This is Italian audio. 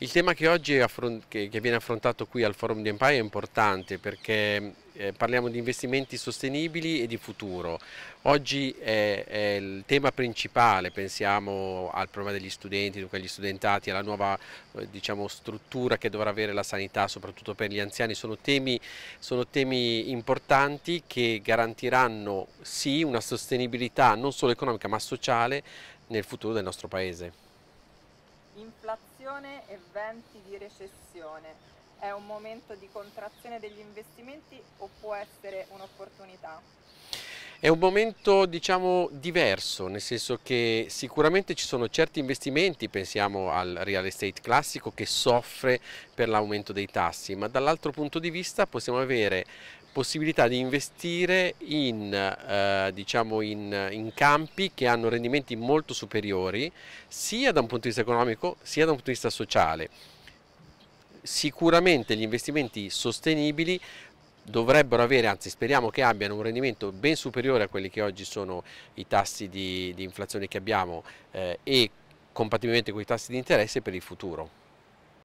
Il tema che oggi che viene affrontato qui al Forum di Empire è importante perché eh, parliamo di investimenti sostenibili e di futuro. Oggi è, è, il tema principale, pensiamo al problema degli studenti, dunque agli studentati, alla nuova eh, diciamo, struttura che dovrà avere la sanità, soprattutto per gli anziani, sono temi, sono temi importanti che garantiranno sì una sostenibilità non solo economica ma sociale nel futuro del nostro Paese. Inflazione e venti di recessione. È un momento di contrazione degli investimenti o può essere un'opportunità? È un momento diciamo diverso, nel senso che sicuramente ci sono certi investimenti, pensiamo al real estate classico che soffre per l'aumento dei tassi, ma dall'altro punto di vista possiamo avere possibilità di investire in, eh, diciamo in, in, campi che hanno rendimenti molto superiori sia da un punto di vista economico sia da un punto di vista sociale. Sicuramente gli investimenti sostenibili dovrebbero avere, anzi speriamo che abbiano un rendimento ben superiore a quelli che oggi sono i tassi di, di inflazione che abbiamo eh, e compatibilmente con i tassi di interesse per il futuro.